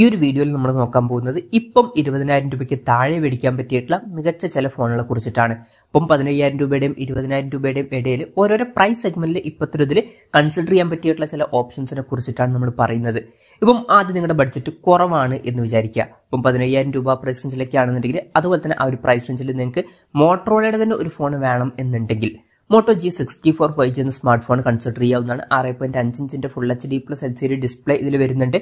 ഈ ഒരു വീഡിയോയിൽ നമ്മൾ നോക്കാൻ പോകുന്നത് ഇപ്പം ഇരുപതിനായിരം രൂപയ്ക്ക് താഴെ മേടിക്കാൻ പറ്റിയിട്ടുള്ള മികച്ച ചില ഫോണുകളെ കുറിച്ചിട്ടാണ് ഇപ്പം പതിനയ്യായിരം രൂപയുടെയും ഇരുപതിനായിരം രൂപയുടെയും ഇടയിൽ ഓരോരോ പ്രൈസ് സെഗ്മെന്റിൽ ഇപ്പോഴത്തെ ഇതിൽ കൺസിഡർ ചെയ്യാൻ പറ്റിയിട്ടുള്ള ചില ഓപ്ഷൻസിനെ കുറിച്ചിട്ടാണ് നമ്മൾ പറയുന്നത് ഇപ്പം ആദ്യം നിങ്ങളുടെ ബഡ്ജറ്റ് കുറവാണ് എന്ന് വിചാരിക്കുക ഇപ്പം പതിനയ്യായിരം രൂപ പ്രൈസ് ആണെന്നുണ്ടെങ്കിൽ അതുപോലെ തന്നെ ആ ഒരു പ്രൈസ് റേഞ്ചിൽ നിങ്ങൾക്ക് മോട്ടറോളയുടെ തന്നെ ഒരു ഫോൺ വേണം എന്നുണ്ടെങ്കിൽ Moto G sixty four five G എന്ന സ്മാർട്ട് ഫോൺ കൺസിഡർ ചെയ്യാവുന്നതാണ് ആറ് പോയിന്റ് അഞ്ച് ഇഞ്ചിന്റെ full H D plus L C D display ഇതിൽ വരുന്നുണ്ട്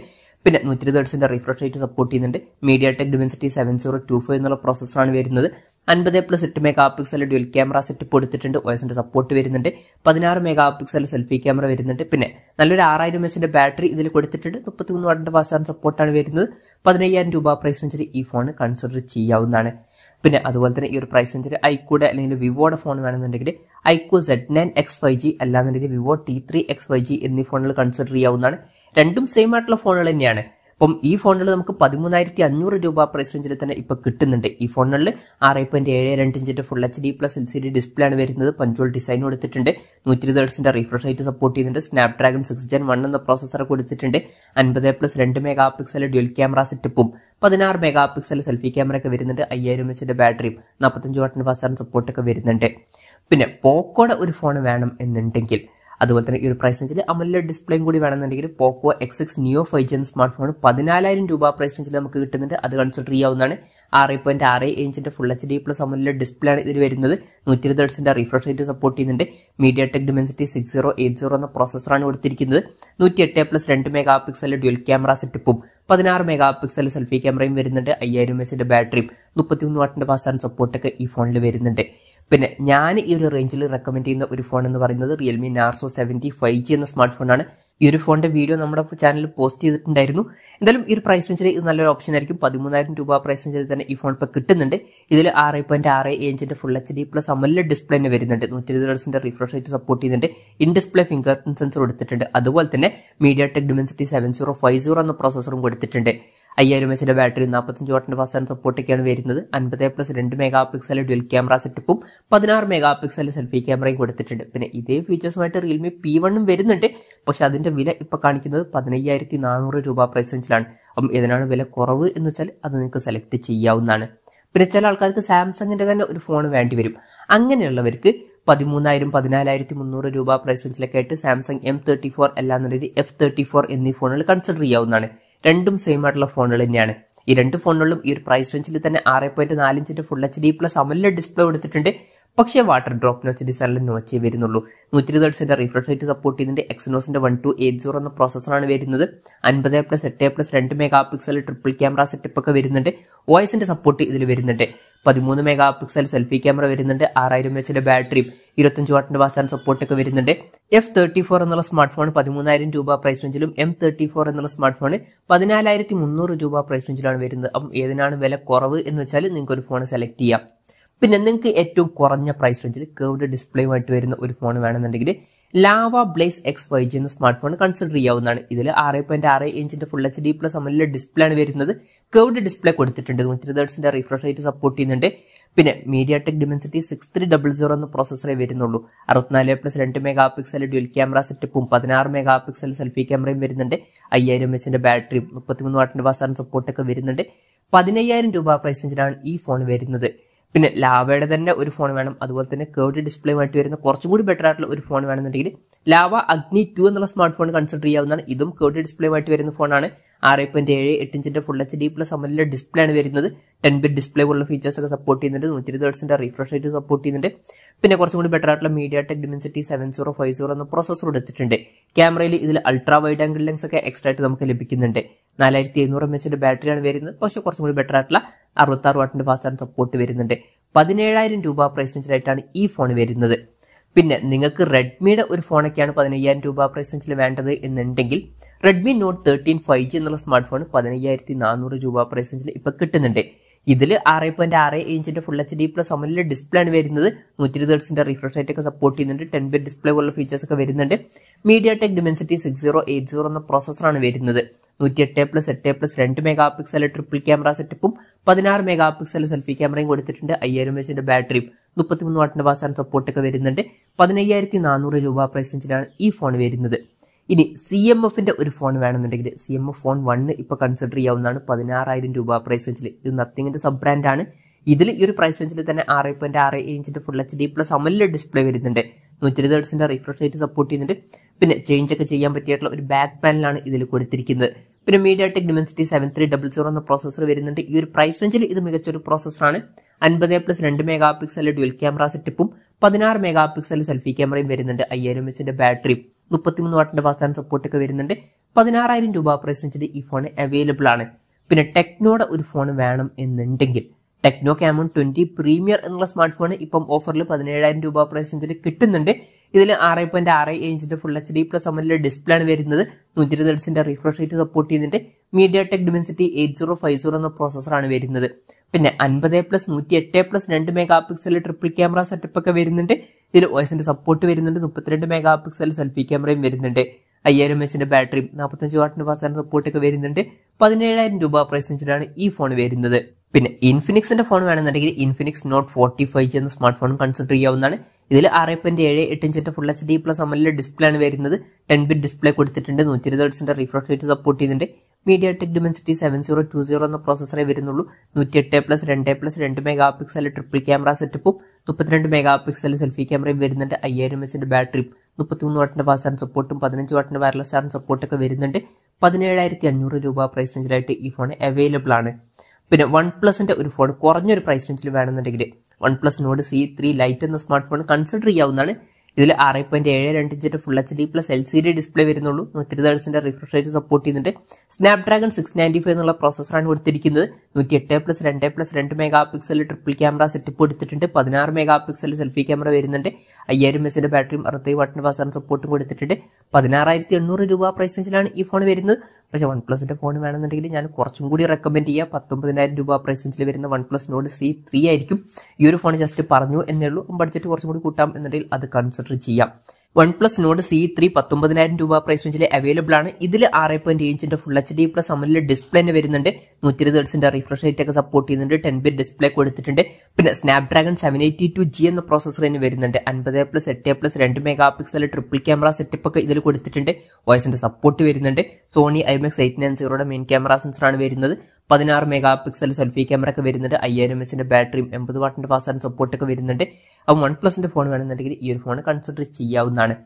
പിന്നെ നൂറ്റി ഇരുപത് ഹെർട്സിന്റെ റിഫ്രഷ് റേറ്റ് സപ്പോർട്ട് ചെയ്യുന്നുണ്ട് MediaTek Dimensity seven zero two five എന്നുള്ള പ്രോസസ്സറാണ് വരുന്നത് അൻപത് പ്ലസ് എട്ട് mega pixel dual camera set കൊടുത്തിട്ടുണ്ട് ഓയസിന്റെ സപ്പോർട്ട് വരുന്നുണ്ട് പതിനാറ് മെഗാ പിക്സൽ സെൽഫി ക്യാമറ വരുന്നുണ്ട് പിന്നെ നല്ലൊരു ആറായിരം എച്ചിന്റെ ബാറ്ററി ഇതിൽ കൊടുത്തിട്ടുണ്ട് മൂന്ന് വാട്ടിന്റെ പാസ്റ്റാൻ സപ്പോർട്ടാണ് വരുന്നത് പതിനയ്യായിരം രൂപ പ്രൈസ് റേഞ്ചിൽ ഈ ഫോൺ കൺസിഡർ ചെയ്യാവുന്നതാണ് പിന്നെ അതുപോലെ തന്നെ ഈ ഒരു പ്രൈസ് റേഞ്ചിൽ ഐക്കൂടെ അല്ലെങ്കിൽ വിവോയുടെ ഫോൺ വേണമെന്നുണ്ടെങ്കിൽ iQOO Z nine X five G അല്ലാന്നുണ്ടെങ്കിൽ Vivo T three X five G എന്നീ ഫോണിൽ കൺസിഡർ ചെയ്യാവുന്നതാണ് രണ്ടും സെയിം ആയിട്ടുള്ള ഫോണുകൾ തന്നെയാണ് അപ്പം ഈ ഫോണുകൾ നമുക്ക് പതിമൂന്നായിരത്തി അഞ്ഞൂറ് രൂപ പ്രൈസ് റേഞ്ചിൽ തന്നെ ഇപ്പോൾ കിട്ടുന്നുണ്ട് ഈ ഫോണുകളിൽ ആറ് പോയിന്റ് ഏഴ് രണ്ട് ഇഞ്ചിന്റെ full H D plus L C D display ആണ് വരുന്നത് പഞ്ചോൾ ഡിസൈൻ കൊടുത്തിട്ടുണ്ട് നൂറ്റി ഇരുപത് റിഫ്രഷ് റേറ്റ് സപ്പോർട്ട് ചെയ്യുന്നുണ്ട് Snapdragon six gen one എന്ന പ്രോസസ്സർ കൊടുത്തിട്ടുണ്ട് അൻപത് പ്ലസ് രണ്ട് മെഗാ പിക്സൽ ഡ്യൽ ക്യാമറ സെറ്റപ്പും പതിനാറ് മെഗാ പിക്സൽ സെൽഫി ക്യാമറ ഒക്കെ വരുന്നുണ്ട് അയ്യായിരം എച്ചിന്റെ ബാറ്ററിയും നാൽപ്പത്തഞ്ച് വാട്ടിന്റെ ഫാസ്റ്റ് ചാർജ് സപ്പോർട്ടൊക്കെ വരുന്നുണ്ട് പിന്നെ പോക്കോടെ ഒരു ഫോൺ വേണം എന്നുണ്ടെങ്കിൽ അതുപോലെ തന്നെ ഈ ഒരു പ്രൈസ് റേഞ്ചിൽ അമല ഡിസ്പ്ലേയും കൂടി വേണമെന്നുണ്ടെങ്കിൽ Poco X X Neo five gen smart phone പതിനാലായിരം രൂപ പ്രൈസ് റേഞ്ചിൽ നമുക്ക് കിട്ടുന്നുണ്ട് അത് കൺസിഡർ ചെയ്യാവുന്നതാണ് ആറ് പോയിന്റ് ആറ് ഇഞ്ചിന്റെ full H D plus AMOLED display ആണ് ഇതിൽ വരുന്നത് നൂറ്റി ഇരുപത് ഹെഡ്സിന്റെ റിഫ്രഷ് റേറ്റ് സപ്പോർട്ട് ചെയ്യുന്നുണ്ട് MediaTek Dimensity six zero eight zero എന്ന പ്രോസസ്സറാണ് കൊടുത്തിരിക്കുന്നത് നൂറ്റി എട്ട് പ്ലസ് രണ്ട് മെഗാ പിക്സൽ ഡ്യുവൽ ക്യാമറ സെറ്റപ്പും പതിനാറ് മെഗാ പിക്സൽ സെൽഫി ക്യാമറയും വരുന്നുണ്ട് അയ്യായിരം എച്ചിന്റെ ബാറ്ററിയും മൂന്ന് വാട്ടിന്റെ പാസ്സാൻ സപ്പോർട്ടൊക്കെ ഈ ഫോണിൽ വരുന്നുണ്ട് പിന്നെ ഞാൻ ഈ ഒരു റേഞ്ചിൽ റെക്കമെൻഡ് ചെയ്യുന്ന ഒരു ഫോൺ എന്ന് പറയുന്നത് Realme Narzo seventy five G എന്ന സ്മാർട്ട് ഫോണാണ് ഈ ഒരു ഫോണിന്റെ വീഡിയോ നമ്മുടെ ചാനലിൽ പോസ്റ്റ് ചെയ്തിട്ടുണ്ടായിരുന്നു എന്തായാലും ഈ ഒരു പ്രൈസ് റേഞ്ചിൽ ഇത് നല്ലൊരു ഓപ്ഷൻ ആയിരിക്കും പതിമൂന്നായിരം രൂപ പ്രൈസ് റേഞ്ചിൽ തന്നെ ഈ ഫോൺ ഇപ്പോൾ കിട്ടുന്നുണ്ട് ഇതിൽ ആറ് പോയിന്റ് ആറ് ഏഞ്ചിന്റെ full H D plus AMOLED display തന്നെ വരുന്നുണ്ട് നൂറ്റി ഇരുപത് ഹെർട്സിന്റെ റിഫ്രഷ് റേറ്റ് സപ്പോർട്ട് ചെയ്യുന്നുണ്ട് in display finger print sensor കൊടുത്തിട്ടുണ്ട് അതുപോലെ തന്നെ MediaTek Dimensity seven zero five zero എന്ന പ്രോസസ്സറും കൊടുത്തിട്ടുണ്ട് അയ്യായിരം എച്ചിന്റെ ബാറ്ററി നാൽപ്പത്തഞ്ച് വാട്ടിൻ്റെ ഫസ്റ്റ് ആൻഡ് സപ്പോർട്ടൊക്കെയാണ് വരുന്നത് അൻപത് പ്ലസ് രണ്ട് മെഗാ പിക്സൽ ഡ്വൽ ക്യാമറ സെറ്റപ്പും പതിനാറ് മെഗാ പിക്സൽ സെൽഫി ക്യാമറയും കൊടുത്തിട്ടുണ്ട് പിന്നെ ഇതേ ഫീച്ചേഴ്സുമായിട്ട് റിയൽമി പി വണ്ണും വരുന്നുണ്ട് പക്ഷെ അതിന്റെ വില ഇപ്പോൾ കാണിക്കുന്നത് പതിനയ്യായിരത്തി നാനൂറ് രൂപ പ്രൈസ് റേഞ്ചിലാണ് അപ്പം ഇതിനാണ് വില കുറവ് എന്ന് വെച്ചാൽ അത് നിങ്ങൾക്ക് സെലക്ട് ചെയ്യാവുന്നതാണ് പിന്നെ ചില ആൾക്കാർക്ക് സാംസങ്ങിൻ്റെ തന്നെ ഒരു ഫോൺ വേണ്ടി വരും അങ്ങനെയുള്ളവർക്ക് പതിമൂന്നായിരം പതിനാലായിരത്തി മുന്നൂറ് രൂപ പ്രൈസ് റേഞ്ചിലൊക്കെ ആയിട്ട് സാംസങ് എം തേർട്ടി ഫോർ അല്ലാന്നുള്ളത് എഫ് തേർട്ടി ഫോർ എന്നീ ഫോണുകൾ കൺസിഡർ ചെയ്യാവുന്നതാണ് രണ്ടും സെയിം ആയിട്ടുള്ള ഫോണുകൾ തന്നെയാണ് ഈ രണ്ട് ഫോണുകളിലും ഈ ഒരു പ്രൈസ് റേഞ്ചിൽ തന്നെ ആറ് പോയിന്റ് നാലിഞ്ചിന്റെ full H D plus AMOLED display കൊടുത്തിട്ടുണ്ട് പക്ഷേ വാട്ടർ ഡ്രോപ്പ് നോച്ച് ഡിസൈനിൽ നോച്ചേ വരുന്നുള്ളൂ നൂറ്റി ഇരുപത് സെൻറ്റ് റിഫ്രഷ് റേറ്റ് സപ്പോർട്ട് ചെയ്യുന്നുണ്ട് എക്സനോസിന്റെ വൺ ടു എയ്റ്റ് സീറോ എന്ന പ്രോസസ്സറാണ് വരുന്നത് അൻപത് പ്ലസ് എട്ട് പ്ലസ് രണ്ട് megapixel triple camera setup ഒക്കെ വരുന്നുണ്ട് വോയിസിന്റെ സപ്പോർട്ട് ഇതിൽ വരുന്നുണ്ട് പതിമൂന്ന് മെഗാ പിക്സൽ സെൽഫി ക്യാമറ വരുന്നുണ്ട് ആറായിരം എച്ചിന്റെ ബാറ്ററിയും ഇരുപത്തഞ്ച് വാട്ടിന്റെ വാസ്റ്റാൻ ഒക്കെ വരുന്നുണ്ട് എഫ് തേർട്ടി ഫോർ എന്നുള്ള സ്മാർട്ട് ഫോൺ പതിമൂന്നായിരം രൂപ പ്രൈസ് റേഞ്ചിലും എം തേർട്ടി ഫോർ എന്നുള്ള സ്മാർട്ട് ഫോൺ പതിനാലായിരത്തി മുന്നൂറ് രൂപ പ്രൈസ് റേഞ്ചിലാണ് വരുന്നത് അപ്പം ഏതിനാണ് വില കുറവ് എന്ന് വെച്ചാൽ നിങ്ങൾക്ക് ഒരു ഫോൺ സെലക്ട് ചെയ്യാം പിന്നെ നിങ്ങൾക്ക് ഏറ്റവും കുറഞ്ഞ പ്രൈസ് റേഞ്ചിൽ കേവ്ഡ് ഡിസ്പ്ലേയുമായിട്ട് വരുന്ന ഒരു ഫോൺ വേണമെന്നുണ്ടെങ്കിൽ Lava Blaze X five G എന്ന സ്മാർട്ട് ഫോൺ കൺസിഡർ ചെയ്യാവുന്നതാണ് ഇതിൽ ആറ് പോയിന്റ് ആറ് ഇഞ്ചിന്റെ ഫുൾ എച്ച് ഡി പ്ലസ് അമ്മലിലെ ഡിസ്പ്ലേ ആണ് വരുന്നത് കേവ്ഡ് ഡിസ്പ്ലേ കൊടുത്തിട്ടുണ്ട് നൂറ്റി ഇരുപത് റിഫ്രഷ് റേറ്റ് സപ്പോർട്ട് ചെയ്യുന്നുണ്ട് പിന്നെ MediaTek Dimensity six three double zero എന്ന പ്രോസസ്സറേ വരുന്നുള്ളൂ അറുപത്തിനാല് പ്ലസ് രണ്ട് മെഗാ പിക്സൽ ഡ്യുൽ ക്യാമറ സെറ്റപ്പും പതിനാറ് മെഗാ പിക്സൽ സെൽഫി ക്യാമറയും വരുന്നുണ്ട് അയ്യായിരം എച്ചിന്റെ ബാറ്ററിയും മുപ്പത്തിമൂന്ന് വാട്ടിന്റെ ബസാറിന് സപ്പോർട്ടൊക്കെ വരുന്നുണ്ട് പതിനയ്യായിരം രൂപ പ്രൈസ് ഈ ഫോൺ വരുന്നത് പിന്നെ ലാവയുടെ തന്നെ ഒരു ഫോൺ വേണം അതുപോലെ തന്നെ കേർഡ് ആയിട്ട് വരുന്ന കുറച്ചും കൂടി ബെറ്റർ ആയിട്ടുള്ള ഒരു ഫോൺ വേണമെന്നുണ്ടെങ്കിൽ ലാവ അഗ്നി ടു എന്നുള്ള സ്മാർട്ട് ഫോൺ കൺസിഡർ ചെയ്യാവുന്നതാണ് ഇതും കേർഡ് ആയിട്ട് വരുന്ന ഫോണാണ് ആറ് പോയിന്റ് ഏഴ് എട്ട് ഇഞ്ചിന്റെ ഫുൾ എച്ച് ഡി പ്ലസ് അമലിന്റെ ഡിസ്പ്ലേ ആണ് വരുന്നത് ടെൻ ബിറ്റ് ഡിസ്പ്ലേ പോലുള്ള ഫീച്ചേഴ്സ് ഒക്കെ സപ്പോർട്ട് ചെയ്യുന്നുണ്ട് നൂറ്റി ഇരുപത് റിഫ്രഷ് റേറ്റ് സപ്പോർട്ട് ചെയ്യുന്നുണ്ട് പിന്നെ കുറച്ചും കൂടി ബെറ്റർ ആയിട്ടുള്ള MediaTek Dimensity seven zero five zero എന്ന പ്രോസസ്സർ എടുത്തിട്ടുണ്ട് ക്യാമറയിൽ ഇതിൽ അൾട്രാ വൈഡ് ആംഗിൾ ലെൻസ് ഒക്കെ എക്സ്ട്രാ ആയിട്ട് നമുക്ക് ലഭിക്കുന്നുണ്ട് നാലായിരത്തി എഴുന്നൂറ് എം എച്ചിന്റെ ബാറ്ററിയാണ് വരുന്നത് പക്ഷെ കുറച്ചും കൂടി ബെറ്റർ ആയിട്ടുള്ള അറുപത്താറ് വാട്ടിന്റെ ഫാസ്റ്റ് ആണ് സപ്പോർട്ട് വരുന്നുണ്ട് പതിനേഴായിരം രൂപ പ്രൈസ് റേഞ്ചിലായിട്ടാണ് ഈ ഫോൺ വരുന്നത് പിന്നെ നിങ്ങൾക്ക് റെഡ്മിയുടെ ഒരു ഫോണൊക്കെയാണ് പതിനയ്യായിരം രൂപ പ്രൈസ് റേഞ്ചിൽ വേണ്ടത് എന്നുണ്ടെങ്കിൽ Redmi Note thirteen five G എന്നുള്ള സ്മാർട്ട് ഫോൺ പതിനയ്യായിരത്തി നാനൂറ് രൂപ പ്രൈസ് റേഞ്ചിൽ ഇപ്പോൾ കിട്ടുന്നുണ്ട് ഇതിൽ ആറ് പോയിന്റ് ആറ് ഇഞ്ചിന്റെ ഫുൾ എച്ച് ഡി പ്ലസ് ഒമനിലെ ഡിസ്പ്ലേ ആണ് വരുന്നത് നൂറ്റി ഇരുപത് ഹെർട്സിന്റെ റിഫ്രഷ് റേറ്റ് ഒക്കെ സപ്പോർട്ട് ചെയ്യുന്നുണ്ട് ടെൻ ബിറ്റ് ഡിസ്പ്ലേ പോലുള്ള ഫീച്ചേഴ്സ് ഒക്കെ വരുന്നുണ്ട് MediaTek Dimensity six zero eight zero എന്ന പ്രോസസ്സറാണ് വരുന്നത് നൂറ്റി എട്ട് പ്ലസ് എട്ട് പ്ലസ് രണ്ട് മെഗാ പിക്സൽ ട്രിപ്പിൾ ക്യാമറ സെറ്റപ്പും പതിനാറ് മെഗാ പിക്സൽ സെൽഫി ക്യാമറയും കൊടുത്തിട്ടുണ്ട് അയ്യായിരം എച്ചിന്റെ ബാറ്ററിയും മുപ്പത്തിമൂന്ന് വാട്ടിന്റെ വാസാൻ സപ്പോർട്ടൊക്കെ വരുന്നുണ്ട് പതിനയ്യായിരത്തി നാനൂറ് രൂപ പ്രൈസ് റേഞ്ചിലാണ് ഈ ഫോൺ വരുന്നത് ഇനി സി എം എഫിൻ്റെ ഒരു ഫോൺ വേണമെന്നുണ്ടെങ്കിൽ C M F phone one ഇപ്പോൾ കൺസിഡർ ചെയ്യാവുന്നതാണ് പതിനാറായിരം രൂപ പ്രൈസ് റേഞ്ചിൽ ഇത് നത്തിങ്ങിൻ്റെ സബ് ബ്രാൻഡാണ് ഇതിൽ ഈ ഒരു പ്രൈസ് റേഞ്ചിൽ തന്നെ ആറ് പോയിൻറ്റ് ആറ് ഇഞ്ചിൻ്റെ full H D plus AMOLED display വരുന്നുണ്ട് നൂറ്റി ഇരുപത് ഹെഡ്സിൻ്റെ റിഫ്രഷ് റേറ്റ് സപ്പോർട്ട് ചെയ്യുന്നുണ്ട് പിന്നെ ചേഞ്ച് ഒക്കെ ചെയ്യാൻ പറ്റിയിട്ടുള്ള ഒരു ബാക്ക് പാനലാണ് ഇതിൽ കൊടുത്തിരിക്കുന്നത് പിന്നെ MediaTek Dimensity seven three double zero എന്ന പ്രോസസ്സർ വരുന്നുണ്ട് ഈ ഒരു പ്രൈസ് റേഞ്ചിൽ ഇത് മികച്ചൊരു പ്രോസസ്സറാണ് അൻപത് പ്ലസ് രണ്ട് മെഗാ പിക്സൽ ഡ്യുവൽ ക്യാമറ സെറ്റപ്പും പതിനാറ് മെഗാ പിക്സൽ സെൽഫി ക്യാമറയും വരുന്നുണ്ട് അയ്യായിരം എച്ചിന്റെ ബാറ്ററി മുപ്പത്തിമൂന്ന് വാട്ടിന്റെ ഫാസ്റ്റ് ആൻഡ് സപ്പോർട്ട് ഒക്കെ വരുന്നുണ്ട് പതിനാറായിരം രൂപ പ്രൈസ് ഈ ഫോൺ അവൈലബിൾ ആണ് പിന്നെ ടെക്നോയുടെ ഒരു ഫോൺ വേണം എന്നുണ്ടെങ്കിൽ ടെക്നോ ക്യാമോൺ ട്വന്റി പ്രീമിയർ എന്നുള്ള സ്മാർട്ട് ഫോൺ ഇപ്പം ഓഫറിൽ പതിനേഴായിരം രൂപ പ്രൈസ് കിട്ടുന്നുണ്ട് ഇതിൽ ആറ് പോയിന്റ് ആറ് ഇഞ്ചിന്റെ ഫുൾ എച്ച് ഡി പ്ലസ് അമ്മലിലെ ഡിസ്പ്ലേ ആണ് വരുന്നത് നൂറ്റി ഇരുപത് ഹെഡ്സിന്റെ റിഫ്രഷ് റേറ്റ് സപ്പോർട്ട് ചെയ്യുന്നുണ്ട് MediaTek Dimensity eight zero five zero എന്ന പ്രോസസ്സറാണ് വരുന്നത് പിന്നെ അൻപത് പ്ലസ് നൂറ്റി എട്ട് പ്ലസ് രണ്ട് megapixel triple camera setup ഒക്കെ വരുന്നുണ്ട് ഇതിൽ ഒയസിന്റെ സപ്പോർട്ട് വരുന്നുണ്ട് മുപ്പത്തിരണ്ട് മെഗാ പിക്സൽ സെൽഫി ക്യാമറയും വരുന്നുണ്ട് അയ്യായിരം എച്ചിന്റെ ബാറ്ററിയും നാൽപ്പത്തഞ്ച് വാട്ടിന്റെ സപ്പോർട്ട് സപ്പോർട്ടൊക്കെ വരുന്നുണ്ട് പതിനേഴായിരം രൂപ പ്രൈസ് വെച്ചിട്ടാണ് ഈ ഫോൺ വരുന്നത് പിന്നെ ഇൻഫിനിക്സിന്റെ ഫോൺ വേണമെന്നുണ്ടെങ്കിൽ Infinix Note forty five G എന്ന സ്മാർട്ട് ഫോൺ കൺസിഡർ ചെയ്യാവുന്നതാണ് ഇതിൽ ആറ് പോയിന്റ് ഏഴ് എട്ട് ഇഞ്ചിന്റെ ഫുൾ എച്ച് ഡി പ്ലസ് അമലിലെ ഡിസ്പ്ലേ ആണ് വരുന്നത് ടെൻ ബിറ്റ് ഡിസ്പ്ലേ കൊടുത്തിട്ടുണ്ട് നൂറ്റി ഇരുപത് ഹെർട്സിന്റെ റിഫ്രഷ് റേറ്റ് സപ്പോർട്ട് ചെയ്യുന്നുണ്ട് MediaTek Dimensity seven zero two zero എന്ന പ്രോസസ്സറേ വരുന്നുള്ളൂ നൂറ്റി എട്ട് പ്ലസ് രണ്ട് പ്ലസ് രണ്ട് മെഗാ പിക്സൽ ട്രിപ്പിൾ ക്യാമറ സെറ്റപ്പും മുപ്പത്തിരണ്ട് മെഗാ പിക്സൽ സെൽഫി ക്യാമറയും വരുന്നുണ്ട് അയ്യായിരം എച്ചിന്റെ ബാറ്ററിയും മുപ്പത്തിമൂന്ന് വാട്ടിന്റെ ഫാസ്റ്റ് ചാർജ് സപ്പോർട്ടും പതിനഞ്ച് വാട്ടിന്റെ വയർലെസ് ചാർജ് സപ്പോർട്ടൊക്കെ വരുന്നുണ്ട് പതിനേഴായിരത്തി അഞ്ഞൂറ് രൂപ പ്രൈസ് റേഞ്ചിലായിട്ട് ഈ ഫോൺ അവൈലബിൾ ആണ് പിന്നെ വൺ പ്ലസിൻ്റെ ഒരു ഫോൺ കുറഞ്ഞൊരു പ്രൈസ് റേഞ്ചിൽ വേണമെന്നുണ്ടെങ്കിൽ OnePlus Nord C three lite എന്ന സ്മാർട്ട് ഫോൺ കൺസിഡർ ചെയ്യാവുന്നതാണ് ഇതിൽ ആറ് പോയിന്റ് ഏഴ് രണ്ട് ഇഞ്ചിന്റെ full H D plus L C D display വരുന്നുള്ളൂ നൂറ്റി ഇരുപത് റിഫ്രഷ് റേറ്റ് സപ്പോർട്ട് ചെയ്യുന്നുണ്ട് സ്നാപ്ഡ്രാഗൺ സിക്സ് നയൻറ്റി ഫൈവ് എന്നുള്ള പ്രോസസ്സറാണ് കൊടുത്തിരിക്കുന്നത് നൂറ്റി എട്ട് പ്ലസ് രണ്ട് പ്ലസ് രണ്ട് megapixel triple camera setup കൊടുത്തിട്ടുണ്ട് പതിനാറ് മെഗാ പിക്സൽ സെൽഫി ക്യാമറ വരുന്നുണ്ട് അയ്യായിരം എച്ചിന്റെ ബാറ്ററിയും അറുപത്തി വാട്ടിന്റെ ഫാസ്റ്റ് സപ്പോർട്ടും കൊടുത്തിട്ടുണ്ട് പതിനാറായിരത്തി എണ്ണൂറ് രൂപ പ്രൈസ് റേഞ്ചിലാണ് ഈ ഫോൺ വരുന്നത് പക്ഷേ വൺ പ്ലസിന്റെ ഫോൺ വേണമെന്നുണ്ടെങ്കിൽ ഞാൻ കുറച്ചും കൂടി റെക്കമെൻഡ് ചെയ്യുക പത്തൊമ്പതിനായിരം രൂപ പ്രൈസ് റേഞ്ചിൽ വരുന്ന OnePlus Nord C three ആയിരിക്കും ഈ ഒരു ഫോൺ ജസ്റ്റ് പറഞ്ഞു എന്നേ ഉള്ളൂ ബഡ്ജറ്റ് കുറച്ചും കൂടി കൂട്ടാം എന്നുണ്ടെങ്കിൽ അത് consider 就是这 OnePlus Nord C three പത്തൊമ്പതിനായിരം രൂപ പ്രൈസ് റേഞ്ചിൽ അവൈലബിൾ ആണ് ഇതിൽ ആറ് പോയിന്റ് ഏഞ്ചിന്റെ ഫുൾ എച്ച് ഡി പ്ലസ് അമലിൽ ഡിസ്പ്ലേ തന്നെ വരുന്നുണ്ട് നൂറ്റി ഇരുപത് ഹെഡ്സിന്റെ റിഫ്രഷ് റേറ്റ് ഒക്കെ സപ്പോർട്ട് ചെയ്യുന്നുണ്ട് ടെൻ ബിറ്റ് ഡിസ്പ്ലേ കൊടുത്തിട്ടുണ്ട് പിന്നെ Snapdragon seven eighty two G എന്ന പ്രോസസ്സർ തന്നെ വരുന്നുണ്ട് അൻപത് പ്ലസ് എട്ട് പ്ലസ് രണ്ട് megapixel triple camera setup ഒക്കെ ഇതിൽ കൊടുത്തിട്ടുണ്ട് വോയിസിന്റെ സപ്പോർട്ട് വരുന്നുണ്ട് സോണി ഐമെക്സ് എയ്റ്റ് നയൻ സീറോയുടെ മെയിൻ ക്യാമറ സെൻസറാണ് വരുന്നത് പതിനാറ് മെഗാ പിക്സൽ സെൽഫി ക്യാമറ ഒക്കെ വരുന്നുണ്ട് അയ്യായിരം എച്ചിന്റെ ബാറ്ററിയും എൺപത് വാട്ടിന്റെ ഫാസ്റ്റ് ഒക്കെ വരുന്നുണ്ട് അപ്പോൾ വൺ പ്ലസിന്റെ ഫോൺ വേണമെന്നുണ്ടെങ്കിൽ ഈ ഒരു ഫോൺ കൺസിഡർ ചെയ്യാവുന്ന എന്നാണ്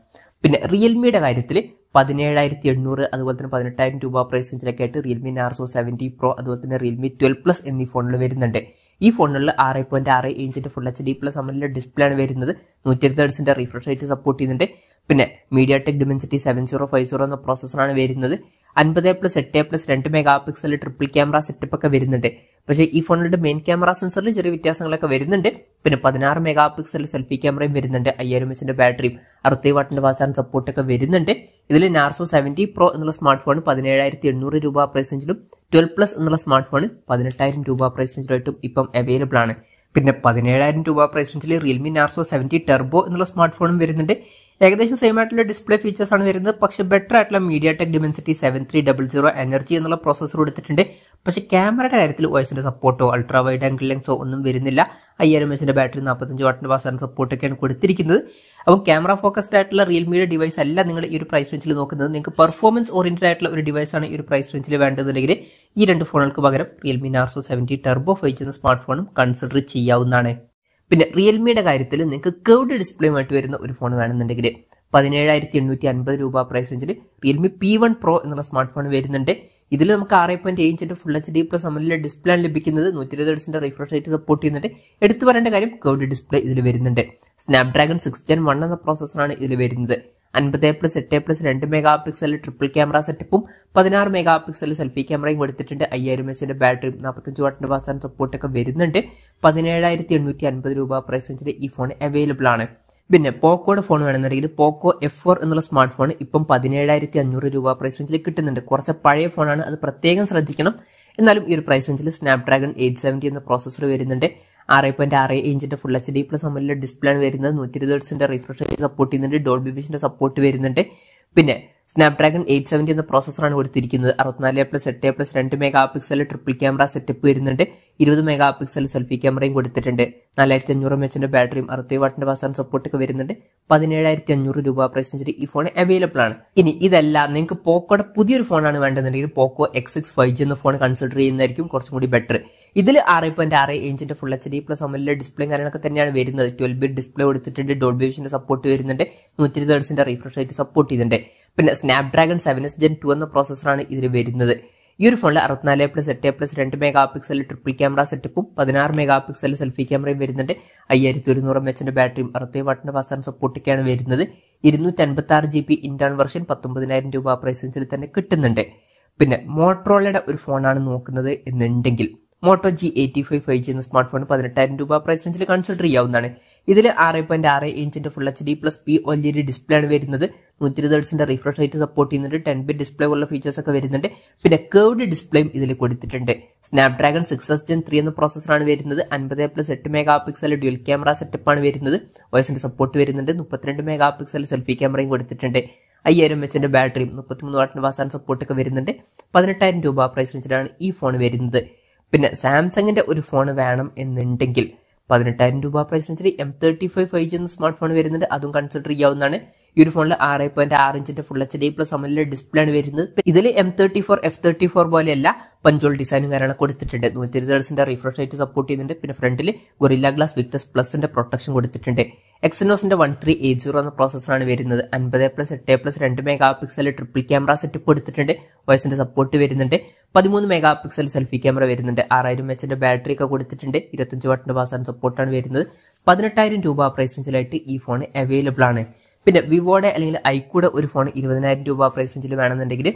പിന്നെ റിയൽമിയുടെ കാര്യത്തിൽ പതിനേഴായിരത്തി എണ്ണൂറ് അതുപോലെ തന്നെ പതിനെട്ടായിരം രൂപ പ്രൈസ് റേഞ്ചിലൊക്കെ ആയിട്ട് റിയൽമി നാർസോ സെവൻറ്റി പ്രോ അതുപോലെ തന്നെ റിയൽമി ട്വൽവ് പ്ലസ് എന്നീ ഫോണിൽ വരുന്നുണ്ട് ഈ ഫോണുകളിൽ ആറ് പോയിന്റ് ആറ് ഇഞ്ചിന്റെ ഫുൾ എച്ച് ഡി പ്ലസ് അമലിന്റെ ഡിസ്പ്ലേ ആണ് വരുന്നത് നൂറ്റി ഇരുപത് റിഫ്രഷ് റേറ്റ് സപ്പോർട്ട് ചെയ്യുന്നുണ്ട് പിന്നെ MediaTek Dimensity seven zero five zero എന്ന പ്രോസസ്സറാണ് വരുന്നത് അൻപത് പ്ലസ് എട്ട് പ്ലസ് രണ്ട് megapixel triple camera setup ഒക്കെ വരുന്നുണ്ട് പക്ഷേ ഈ ഫോണിന്റെ മെയിൻ ക്യാമറ സെൻസറിൽ ചെറിയ വ്യത്യാസങ്ങളൊക്കെ വരുന്നുണ്ട് പിന്നെ പതിനാറ് മെഗാ പിക്സൽ സെൽഫി ക്യാമറയും വരുന്നുണ്ട് അയ്യായിരം എച്ചിന്റെ ബാറ്ററിയും അറുപത്തി വാട്ടിന്റെ വാസാൻ സപ്പോർട്ടൊക്കെ വരുന്നുണ്ട് ഇതിൽ നാർസോ സെവൻറ്റി പ്രോ എന്നുള്ള സ്മാർട്ട് ഫോൺ പതിനേഴായിരത്തി എണ്ണൂറ് രൂപ പ്രൈസ് റേഞ്ചിലും ട്വൽവ് പ്ലസ് എന്നുള്ള സ്മാർട്ട് ഫോൺ പതിനെട്ടായിരം രൂപ പ്രൈസ് റേഞ്ചിലായിട്ടും ഇപ്പം അവൈലബിൾ ആണ് പിന്നെ പതിനേഴായിരം രൂപ പ്രൈസ് റേഞ്ചിൽ റിയൽമി നാർസോ സെവൻറ്റി ടെർബോ എന്നുള്ള സ്മാർട്ട് ഫോണും വരുന്നുണ്ട് ഏകദേശം സെയിം ആയിട്ടുള്ള ഡിസ്പ്ലേ ഫീച്ചേഴ്സ് ആണ് വരുന്നത് പക്ഷെ ബെറ്റർ ആയിട്ടുള്ള MediaTek Dimensity seven three double zero energy എന്നുള്ള പ്രോസസ്സർ എടുത്തിട്ടുണ്ട് പക്ഷേ ക്യാമറയുടെ കാര്യത്തിൽ വോയിസിൻ്റെ സപ്പോർട്ടോ അൾട്രാ വൈഡ് ആംഗിൾ ലെങ്സോ ഒന്നും വരുന്നില്ല അയ്യായിരം എച്ചിൻ്റെ ബാറ്ററി നാൽപ്പത്തഞ്ച് വാട്ടിൻ്റെ വാസാറിന് സപ്പോർട്ടൊക്കെയാണ് കൊടുത്തിരിക്കുന്നത് അപ്പം ക്യാമറ ഫോക്കസ്ഡ് ആയിട്ടുള്ള റിയൽമിയുടെ ഡിവൈസ് അല്ല നിങ്ങൾ ഈ ഒരു പ്രൈസ് റേഞ്ചിൽ നോക്കുന്നത് നിങ്ങൾക്ക് പെർഫോമൻസ് ഓറിയൻറ്റഡ് ആയിട്ടുള്ള ഒരു ഡിവൈസാണ് ഈ ഒരു പ്രൈസ് റേഞ്ചിൽ വേണ്ടതെങ്കിൽ ഈ രണ്ട് ഫോണുകൾക്ക് പകരം Realme Narzo seventy turbo five G സ്മാർട്ട് ഫോണും കൺസിഡർ ചെയ്യാവുന്നതാണ് പിന്നെ റിയൽമിയുടെ കാര്യത്തിൽ നിങ്ങൾക്ക് കേർഡ് ഡിസ്പ്ലേയുമായിട്ട് വരുന്ന ഒരു ഫോൺ വേണമെന്നുണ്ടെങ്കിൽ പതിനേഴായിരത്തി എണ്ണൂറ്റി അൻപത് രൂപ പ്രൈസ് റേഞ്ചിൽ റിയൽമി പി വൺ പ്രോ എന്നുള്ള സ്മാർട്ട് ഫോൺ വരുന്നുണ്ട് ഇതിൽ നമുക്ക് ആറ് പോയിന്റ് ഏഴ് ഇഞ്ചിന്റെ ഫുൾ എച്ച് ഡി പ്ലസ് അമലിലെ ഡിസ്പ്ലേ ആണ് ലഭിക്കുന്നത് നൂറ്റി ഇരുപത് ഹെഡ്സിന്റെ റിഫ്രഷ് റേറ്റ് സപ്പോർട്ട് ചെയ്യുന്നുണ്ട് എടുത്തു പറയേണ്ട കാര്യം കേർഡ് ഡിസ്പ്ലേ ഇതിൽ വരുന്നുണ്ട് സ്നാപ്ഡ്രാഗൺ സിക്സ് ജെൻ വൺ എന്ന പ്രോസസ്സറാണ് ഇതിൽ വരുന്നത് അൻപത് പ്ലസ് എട്ട് പ്ലസ് രണ്ട് മെഗാ പിക്സൽ ട്രിപ്പിൾ ക്യാമറ സെറ്റപ്പും പതിനാറ് മെഗാ പിക്സൽ സെൽഫി ക്യാമറയും എടുത്തിട്ടുണ്ട് അയ്യായിരം എച്ചിൻ്റെ ബാറ്ററിയും നാൽപ്പത്തഞ്ച് വാട്ടിൻ്റെ ഫാസ്റ്റ് സപ്പോർട്ടൊക്കെ വരുന്നുണ്ട് പതിനേഴായിരത്തി എണ്ണൂറ്റി അൻപത് രൂപ പ്രൈസ് വെച്ചിട്ട് ഈ ഫോൺ അവൈലബിൾ ആണ് പിന്നെ പോക്കോയുടെ ഫോൺ വേണമെന്നുണ്ടെങ്കിൽ പോക്കോ എഫ് ഫോർ എന്നുള്ള സ്മാർട്ട് ഫോൺ ഇപ്പം പതിനേഴായിരത്തി അഞ്ഞൂറ് രൂപ പ്രൈസ് റേഞ്ചിൽ കിട്ടുന്നുണ്ട് കുറച്ച് പഴയ ഫോണാണ് അത് പ്രത്യേകം ശ്രദ്ധിക്കണം എന്നാലും ഈ ഒരു പ്രൈസ് റേഞ്ചിൽ സ്നാപ്ഡ്രാഗൺ എയ്റ്റ് സെവൻറ്റി എന്ന പ്രോസസ്സർ വരുന്നുണ്ട് ആറ് പോയിന്റ് ആറ് ഇഞ്ചിന്റെ ഫുൾ എച്ച് ഡി പ്ലസ് നമ്മളിലെ ഡിസ്പ്ലേ ആണ് വരുന്നത് നൂറ്റി ഇരുപത് ഹെർട്സിന്റെ റിഫ്രഷ് സപ്പോർട്ട് ചെയ്യുന്നുണ്ട് ഡോൾബി വിഷന്റെ സപ്പോർട്ട് വരുന്നുണ്ട് പിന്നെ സ്നാപ്ഡ്രാഗൺ എയ്റ്റ് സെവൻറ്റി എന്ന പ്രോസസ്സറാണ് കൊടുത്തിരിക്കുന്നത് അറുപത്തിനാല് പ്ലസ് എട്ട് പ്ലസ് രണ്ട് megapixel triple camera setup വരുന്നുണ്ട് ഇരുപത് മെഗാ പിക്സൽ സെൽഫി ക്യാമറയും കൊടുത്തിട്ടുണ്ട് നാലായിരത്തി അഞ്ഞൂറ് എം എച്ചിന്റെ ബാറ്ററിയും അറുപത്തി വാട്ടിന്റെ പാസാൻ സപ്പോർട്ടൊക്കെ വരുന്നുണ്ട് പതിനേഴായിരത്തി അഞ്ഞൂറ് രൂപ പ്രൈസ് വെച്ചിട്ട് ഈ ഫോൺ അവൈലബിൾ ആണ് ഇനി ഇതല്ല നിങ്ങൾക്ക് പോക്കോടെ പുതിയൊരു ഫോണാണ് വേണ്ടതെന്നുണ്ടെങ്കിൽ Poco X six five G എന്ന ഫോൺ കൺസിഡർ ചെയ്യുന്നതായിരിക്കും കുറച്ചും കൂടി ബെറ്റർ ഇതിൽ ആറ് പോയിന്റ് ആറ് ഇഞ്ചിന്റെ ഫുൾ എച്ച് ഡി പ്ലസ് ഒമലിലെ ഡിസ്പ്ലേ കാര്യങ്ങളൊക്കെ തന്നെയാണ് വരുന്നത് ട്വൽവ് ബിറ്റ് ഡിസ്പ്ലേ കൊടുത്തിട്ടുണ്ട് ഡോൾബി വിഷന്റെ സപ്പോർട്ട് വരുന്നുണ്ട് നൂറ്റി ഇരുപത് ഹെർട്സിന്റെ റീഫ്രഷ് റേറ്റ് സപ്പോർട്ട് ചെയ്യുന്നുണ്ട് പിന്നെ Snapdragon seven S Gen two എന്ന പ്രോസസ്സറാണ് ഇതിൽ വരുന്നത് ഈ ഒരു ഫോണിൽ അറുപത്തിനാല് പ്ലസ് എട്ട് പ്ലസ് രണ്ട് മെഗാ പിക്സൽ ട്രിപ്പിൾ ക്യാമറ സെറ്റപ്പും പതിനാറ് മെഗാ പിക്സൽ സെൽഫി ക്യാമറയും വരുന്നുണ്ട് അയ്യായിരത്തി ഒരുന്നൂറ് എം എച്ചിന്റെ ബാറ്ററിയും അറുപത്തി വാട്ടിന്റെ ഫസ്റ്റ് സപ്പോർട്ടൊക്കെയാണ് വരുന്നത് ഇരുന്നൂറ്റി അൻപത്തി ആറ് ജി ബി ഇന്റേൺ വെർഷൻ പത്തൊമ്പതിനായിരം രൂപ പ്രൈസ് തന്നെ കിട്ടുന്നുണ്ട് പിന്നെ മോട്ടറോളയുടെ ഒരു ഫോണാണ് നോക്കുന്നത് എന്നുണ്ടെങ്കിൽ Moto G eighty five five G എന്ന സ്മാർട്ട് ഫോൺ പതിനെട്ടായിരം രൂപ പ്രൈസ് റേഞ്ചിൽ കൺസിഡർ ചെയ്യാവുന്നതാണ് ഇതിൽ ആറ് പോയിന്റ് ആറ് ഇഞ്ചിന്റെ full H D plus P O G display ആണ് വരുന്നത് നൂറ്റി ഇരുപത് ഹെർട്സിന്റെ റിഫ്രഷ് റേറ്റ് സപ്പോർട്ട് ചെയ്യുന്നുണ്ട് ടെൻ ബിറ്റ് ഡിസ്പ്ലേ ഉള്ള ഫീച്ചേഴ്സ് ഒക്കെ വരുന്നുണ്ട് പിന്നെ കേർഡ് ഡിസ്പ്ലേയും ഇതിൽ കൊടുത്തിട്ടുണ്ട് Snapdragon six S Gen three എന്ന പ്രോസസ്സറാണ് വരുന്നത് അൻപത് പ്ലസ് എട്ട് മെഗാ പിക്സൽ ഡ്യുവൽ ക്യാമറ സെറ്റപ്പാണ് വരുന്നത് വോയിസിന്റെ സപ്പോർട്ട് വരുന്നുണ്ട് മുപ്പത്തിരണ്ട് മെഗാ പിക്സൽ സെൽഫി ക്യാമറയും കൊടുത്തിട്ടുണ്ട് അയ്യായിരം എച്ച് ബാറ്ററിയും മുപ്പത്തിമൂന്ന് വാട്ടിന്റെ വാസാൻ സപ്പോർട്ടൊക്കെ വരുന്നുണ്ട് പതിനെട്ടായിരം രൂപ പ്രൈസ് റേഞ്ചിലാണ് ഈ ഫോൺ വരുന്നത് പിന്നെ സാംസങ്ങിൻ്റെ ഒരു ഫോൺ വേണം എന്നുണ്ടെങ്കിൽ പതിനെട്ടായിരം രൂപ പ്രൈസിന് വെച്ചാൽ M thirty five five G എന്ന സ്മാർട്ട് ഫോൺ വരുന്നുണ്ട് അതും കൺസിഡർ ചെയ്യാവുന്നതാണ് ഈ ഒരു ഫോണിൽ ആറ് പോയിന്റ് ആറ് ഇഞ്ചിന്റെ ഫുൾ എച്ച് ഡി പ്ലസ് അമലിലെ ഡിസ്പ്ലേ ആണ് വരുന്നത് ഇതിൽ M thirty four F thirty four പോലെയല്ല പഞ്ചോൾ ഡിസൈനും കാര്യങ്ങളും കൊടുത്തിട്ടുണ്ട് നൂറ്റി ഇരുപത് റിഫ്രഷ് റേറ്റ് സപ്പോർട്ട് ചെയ്യുന്നുണ്ട് പിന്നെ ഫ്രണ്ടിൽ ഗൊറില്ല ഗ്ലാസ് വിക്ടസ് പ്ലസിന്റെ പ്രൊട്ടക്ഷൻ കൊടുത്തിട്ടുണ്ട് എക്സിനോസിന്റെ വൺ ത്രീ എയ്റ്റ് സീറോ എന്ന പ്രോസസ്സറാണ് വരുന്നത് അൻപത് പ്ലസ് എട്ട് പ്ലസ് രണ്ട് megapixel triple camera setup കൊടുത്തിട്ടുണ്ട് വോയിസിന്റെ സപ്പോർട്ട് വരുന്നുണ്ട് പതിമൂന്ന് മെഗാ പിക്സൽ സെൽഫി ക്യാമറ വരുന്നുണ്ട് ആറായിരം എച്ചിന്റെ ബാറ്ററി ഒക്കെ കൊടുത്തിട്ടുണ്ട് ഇരുപത്തഞ്ച് വാട്ടിന്റെ പാസാൻ സപ്പോർട്ടാണ് വരുന്നത് പതിനെട്ടായിരം രൂപ പ്രൈസ് റേഞ്ചിലായിട്ട് ഈ ഫോൺ അവൈലബിൾ ആണ് പിന്നെ വിവോയുടെ അല്ലെങ്കിൽ ഐക്കൂടെ ഒരു ഫോൺ ഇരുപതിനായിരം രൂപ പ്രൈസ് റേഞ്ചിൽ വേണമെന്നുണ്ടെങ്കിൽ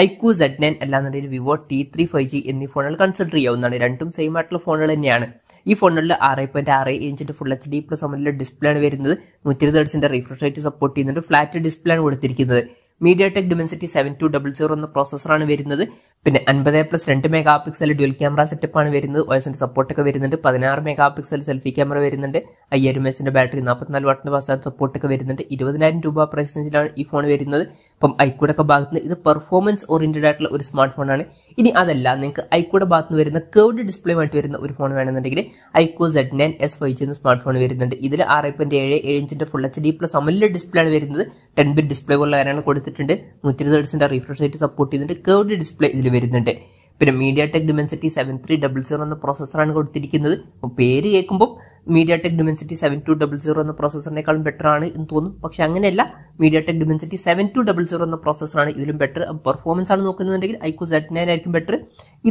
ഐക്യു സെഡ് നയൻ അല്ലാന്നുണ്ടെങ്കിൽ Vivo T three five G എന്നീ ഫോണുകൾ കൺസിഡർ ചെയ്യാവുന്നതാണ് രണ്ടും സെയിം ആയിട്ടുള്ള ഫോണുകൾ തന്നെയാണ് ഈ ഫോണുകളിൽ ആറ് പോയിന്റ് ആറ് ഇഞ്ചിന്റെ ഫുൾ എച്ച് ഡി പ്ലസ് അമലിലെ ഡിസ്പ്ലേ ആണ് വരുന്നത് നൂറ്റി ഇരുപത് റിഫ്രഷ് റീഫ്രഷ് റേറ്റ് സപ്പോർട്ട് ചെയ്യുന്നുണ്ട് ഫ്ലാറ്റ് ഡിസ്പ്ലേ ആണ് കൊടുത്തിരിക്കുന്നത് MediaTek Dimensity seven two double zero എന്ന പ്രോസസ്സറാണ് വരുന്നത് പിന്നെ അൻപത് പ്ലസ് രണ്ട് mega pixel dual camera setup ആണ് വരുന്നത് ഓയസിന്റെ സപ്പോർട്ടൊക്കെ വരുന്നുണ്ട് പതിനാറ് മെഗാ പിക്സൽ സെൽഫി ക്യാമറ വരുന്നുണ്ട് അയ്യായിരം എച്ചിന്റെ ബാറ്ററി നാൽപ്പത്തിനാല് വാട്ടിന്റെ ഫാസ്റ്റ് സപ്പോർട്ടൊക്കെ വരുന്നുണ്ട് ഇരുപതിനായിരം രൂപ പ്രൈസ് റേഞ്ചിലാണ് ഈ ഫോൺ വരുന്നത് ഇപ്പം ഐക്കൂടൊക്കെ ഭാഗത്ത് ഇത് പെർഫോമൻസ് ഓറിയന്റഡ് ആയിട്ടുള്ള ഒരു സ്മാർട്ട് ഫോണാണ് ഇനി അതല്ല നിങ്ങൾക്ക് ഐക്കൂടെ ഭാഗത്ത് വരുന്ന കേർഡ് ഡിസ്പ്ലേ ആയിട്ട് വരുന്ന ഒരു ഫോൺ വേണമെന്നുണ്ടെങ്കിൽ iQOO Z nine S five G എന്ന സ്മാർട്ട് ഫോൺ വരുന്നുണ്ട് ഇതിൽ ആറ് പോയിന്റ് ഏഴ് ഏഴ് ഇഞ്ചിന്റെ ഫുൾ എച്ച് ഡി പ്ലസ് അമലിന്റെ ഡിസ്പ്ലേ ആണ് വരുന്നത് ടെൻ ബിറ്റ് ഡിസ്പ്ലേ പോലുള്ള കാര്യമാണ് കൊടുക്കുന്നത് കൊടുത്തിട്ടുണ്ട് നൂറ്റി ഇരുപത് ഹെഡ്സിൻ്റെ റിഫ്രഷ് റേറ്റ് സപ്പോർട്ട് ചെയ്തിട്ടുണ്ട് കേർഡ് ഡിസ്പ്ലേ ഇതിൽ വരുന്നുണ്ട് പിന്നെ MediaTek Dimensity seven three double zero എന്ന പ്രോസസ്സറാണ് കൊടുത്തിരിക്കുന്നത് പേര് കേൾക്കുമ്പോൾ MediaTek Dimensity seven two double zero എന്ന പ്രോസസ്സറിനേക്കാളും ബെറ്റർ ആണ് എന്ന് തോന്നും പക്ഷെ അങ്ങനെയല്ല MediaTek Dimensity seven two double zero എന്ന പ്രോസസ്സറാണ് ഇതിലും ബെറ്റർ പെർഫോമൻസ് ആണ് നോക്കുന്നുണ്ടെങ്കിൽ ഐക്കു സെഡ് നയൻ ആയിരിക്കും ബെറ്റർ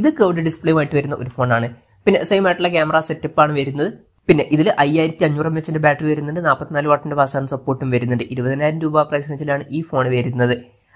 ഇത് കേർഡ് ആയിട്ട് വരുന്ന ഒരു ഫോണാണ് പിന്നെ സെയിം ആയിട്ടുള്ള ക്യാമറ സെറ്റപ്പാണ് വരുന്നത് പിന്നെ ഇതിൽ അയ്യായിരത്തി അഞ്ഞൂറ് എം എച്ചിൻ്റെ ബാറ്ററി വരുന്നുണ്ട് നാൽപ്പത്തിനാല് വാട്ടിൻ്റെ വാസാൻ സപ്പോർട്ടും വരുന്നുണ്ട് ഇരുപതിനായിരം രൂപ പ്രൈസ് വെച്ചിലാണ് ഈ ഫോൺ വരുന്നത്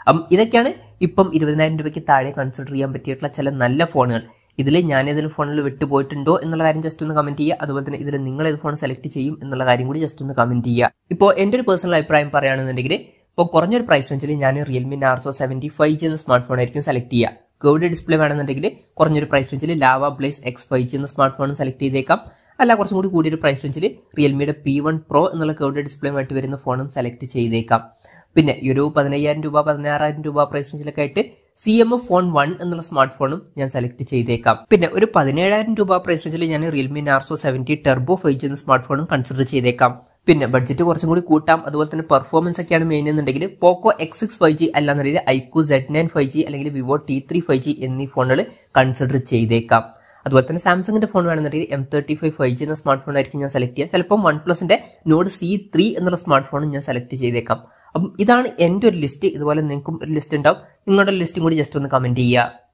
അപ്പം ഇതൊക്കെയാണ് ഇപ്പം ഇരുപതിനായിരം രൂപയ്ക്ക് താഴെ കൺസിഡർ ചെയ്യാൻ പറ്റിയിട്ടുള്ള ചില നല്ല ഫോണുകൾ ഇതിൽ ഞാൻ ഏതെങ്കിലും ഫോണിൽ വിട്ടുപോയിട്ടുണ്ടോ എന്നുള്ള കാര്യം ജസ്റ്റ് ഒന്ന് കമൻറ്റ് ചെയ്യുക അതുപോലെ തന്നെ ഇതിൽ നിങ്ങൾ ഏത് ഫോൺ സെലക്ട് ചെയ്യും എന്നുള്ള കാര്യം കൂടി ജസ്റ്റ് ഒന്ന് കമൻറ്റ് ചെയ്യുക ഇപ്പോൾ എൻ്റെ ഒരു പേഴ്സണൽ അഭിപ്രായം പറയുകയാണെന്നുണ്ടെങ്കിൽ ഇപ്പോൾ കുറഞ്ഞൊരു പ്രൈസ് വെച്ചാൽ ഞാൻ Realme Narzo seventy five G എന്ന സ്മാർട്ട് ഫോൺ ആയിരിക്കും സെലക്ട് ചെയ്യുക ഗോഡ് ഡിസ്പ്ലേ വേണമെന്നുണ്ടെങ്കിൽ കുറഞ്ഞൊരു പ്രൈസ് വെച്ചാൽ Lava Blaze X five G എന്ന സ്മാർട്ട് ഫോൺ സെലക്ട് ചെയ്തേക്കാം അല്ല കുറച്ചും കൂടി കൂടിയൊരു പ്രൈസ് റേഞ്ചിൽ റിയൽമിയുടെ പി വൺ പ്രോ എന്നുള്ള കേർഡ് ഡിസ്പ്ലേയുമായിട്ട് വരുന്ന ഫോണും സെലക്ട് ചെയ്തേക്കാം പിന്നെ ഈ ഒരു പതിനയ്യായിരം രൂപ പതിനാറായിരം രൂപ പ്രൈസ് റേഞ്ചിലൊക്കെ ആയിട്ട് C M A phone one എന്നുള്ള സ്മാർട്ട് ഫോണും ഞാൻ സെലക്ട് ചെയ്തേക്കാം പിന്നെ ഒരു പതിനേഴായിരം രൂപ പ്രൈസ് റേഞ്ചിൽ ഞാൻ Realme Narzo seventy turbo five G എന്ന സ്മാർട്ട് ഫോണും കൺസിഡർ ചെയ്തേക്കാം പിന്നെ ബഡ്ജറ്റ് കുറച്ചും കൂടി കൂട്ടാം അതുപോലെ തന്നെ പെർഫോമൻസ് ഒക്കെയാണ് മെയിൻ എന്നുണ്ടെങ്കിൽ Poco X six five G അല്ലാന്നുണ്ടെങ്കിൽ iQOO Z nine five G അല്ലെങ്കിൽ Vivo T three five G എന്നീ ഫോണുകൾ കൺസിഡർ ചെയ്തേക്കാം അതുപോലെ തന്നെ സാംസങ്ങിന്റെ ഫോൺ വേണമെന്നുണ്ടെങ്കിൽ M thirty five five G എന്ന സ്മാർട്ട് ഫോൺ ആയിരിക്കും ഞാൻ സെലക്ട് ചെയ്യുക ചിലപ്പോൾ വൺ പ്ലസിന്റെ നോഡ് സി ത്രീ എന്നുള്ള സ്മാർട്ട് ഫോണും ഞാൻ സെലക്ട് ചെയ്തേക്കാം അപ്പം ഇതാണ് എൻ്റെ ഒരു ലിസ്റ്റ് ഇതുപോലെ നിങ്ങൾക്കും ഒരു ലിസ്റ്റ് ഉണ്ടാവും നിങ്ങളുടെ ലിസ്റ്റും കൂടി ജസ്റ്റ് ഒന്ന് കമൻറ്റ് ചെയ്യുക